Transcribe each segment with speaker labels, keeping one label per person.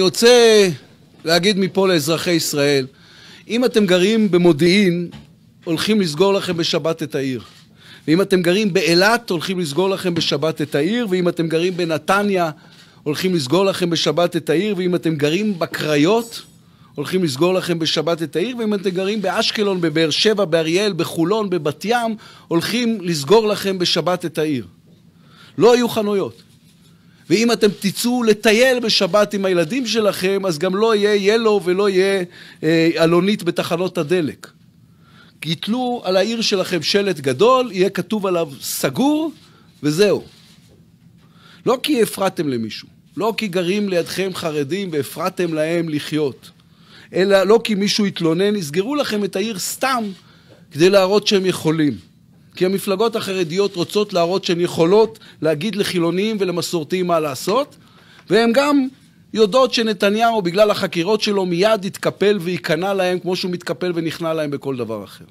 Speaker 1: אני רוצה להגיד מפה לאזרחי ישראל, אם אתם גרים במודיעין, הולכים לסגור לכם בשבת את העיר. ואם אתם גרים באילת, הולכים לסגור לכם בשבת את העיר, ואם אתם גרים בנתניה, הולכים לסגור לכם בשבת את העיר, ואם אתם גרים בקריות, הולכים לסגור לכם בשבת את העיר, ואם אתם גרים באשקלון, בבאר שבע, באריאל, בחולון, בבת ים, הולכים לסגור לכם בשבת את העיר. לא היו חנויות. ואם אתם תצאו לטייל בשבת עם הילדים שלכם, אז גם לא יהיה ילו ולא יהיה אה, אלונית בתחנות הדלק. יתלו על העיר שלכם שלט גדול, יהיה כתוב עליו סגור, וזהו. לא כי הפרעתם למישהו, לא כי גרים לידכם חרדים והפרעתם להם לחיות, אלא לא כי מישהו התלונן, יסגרו לכם את העיר סתם כדי להראות שהם יכולים. כי המפלגות החרדיות רוצות להראות שהן יכולות להגיד לחילונים ולמסורתיים מה לעשות, והן גם יודעות שנתניהו, בגלל החקירות שלו, מיד יתקפל וייכנע להם כמו שהוא מתקפל ונכנע להם בכל דבר אחר.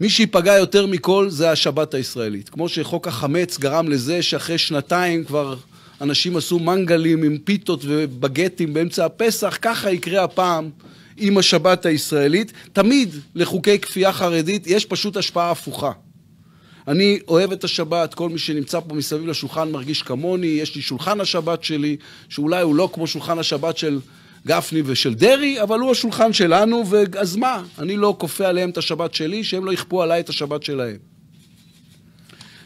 Speaker 1: מי שייפגע יותר מכל זה השבת הישראלית. כמו שחוק החמץ גרם לזה שאחרי שנתיים כבר אנשים עשו מנגלים עם פיתות ובגטים באמצע הפסח, ככה יקרה הפעם עם השבת הישראלית, תמיד לחוקי כפייה חרדית יש פשוט השפעה הפוכה. אני אוהב את השבת, כל מי שנמצא פה מסביב לשולחן מרגיש כמוני, יש לי שולחן השבת שלי, שאולי הוא לא כמו שולחן השבת של גפני ושל דרעי, אבל הוא השולחן שלנו, אז מה? אני לא כופה עליהם את השבת שלי, שהם לא יכפו עליי את השבת שלהם.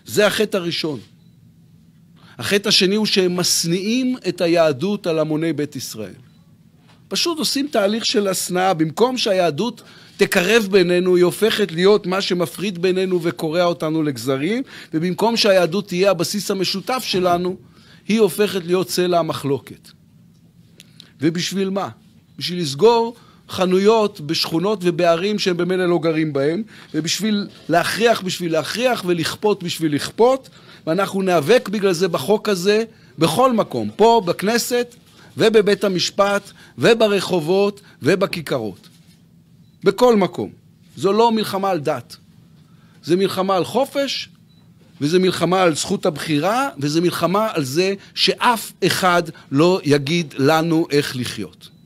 Speaker 1: זה החטא הראשון. החטא השני הוא שהם משניאים את היהדות על המוני בית ישראל. פשוט עושים תהליך של השנאה. במקום שהיהדות תקרב בינינו, היא הופכת להיות מה שמפריד בינינו וקורע אותנו לגזרים, ובמקום שהיהדות תהיה הבסיס המשותף שלנו, היא הופכת להיות סלע המחלוקת. ובשביל מה? בשביל לסגור חנויות בשכונות ובערים שהם במילא לא גרים בהם, ובשביל להכריח בשביל להכריח ולכפות בשביל לכפות, ואנחנו ניאבק בגלל זה בחוק הזה בכל מקום, פה, בכנסת, ובבית המשפט, וברחובות, ובכיכרות. בכל מקום. זו לא מלחמה על דת. זו מלחמה על חופש, וזו מלחמה על זכות הבחירה, וזו מלחמה על זה שאף אחד לא יגיד לנו איך לחיות.